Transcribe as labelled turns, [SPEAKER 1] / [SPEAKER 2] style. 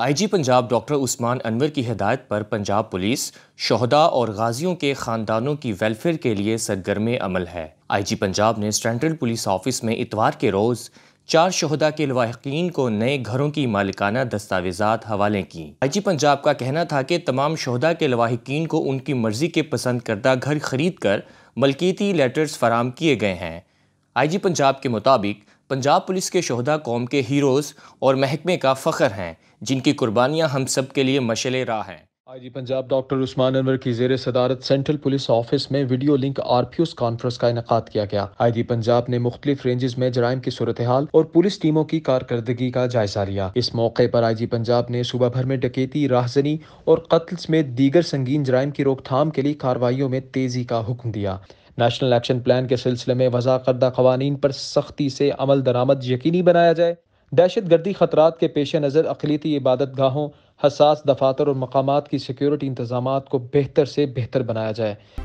[SPEAKER 1] IG Punjab doctor Usman Anwar की हिदायत पर पंजाब पुलिस शहदा और गाजियों के खानदानों की वेलफेयर के लिए सरगर्म अमल है आईजी पंजाब ने सेंट्रल पुलिस ऑफिस में इतवार के रोज़ चार शहदा के लवाहकिन को नए घरों की मालिकाना दस्तावेजात हवाले की आईजी पंजाब का कहना था कि तमाम शहदा के लवाहकिन को उनकी मर्जी के पसंद करदा घर खरीद कर मलकीती लेटर्स फराम किए गए हैं आईजी पंजाब के मुताबिक पंजाब पुलिस के शहदा कौम के हीरोज़ और महकमे का फ़ख्र हैं जिनकी कुर्बानियाँ हम सब के लिए मशल राह हैं
[SPEAKER 2] जी पंजाब डॉक्टर उस्मान अनवर की जेर सदारत सेंट्रल पुलिस ऑफिस में वीडियो लिंक आरपीओस कॉन्फ्रेंस का इनका किया गया आई जी पंजाब ने मुख्तलिफ रेंजेस में जराइम की सूरत हाल और पुलिस टीमों की कारकर्दगी का जायजा लिया इस मौके पर आई जी पंजाब ने सुबह भर में डकेती राहजनी और कत्ल में दीगर संगीन जराइम की रोकथाम के लिए कार्रवाइयों में तेजी का हुक्म दिया नेशनल एक्शन प्लान के सिलसिले में वजा करदा कवानीन पर सख्ती से अमल दरामद यकीनी बनाया जाए दहशत गर्दी खतरा के पेश नज़र अकलीती इबादत गाहों हसास दफातर और मकाम की सिक्योरिटी इंतजाम को बेहतर से बेहतर बनाया जाए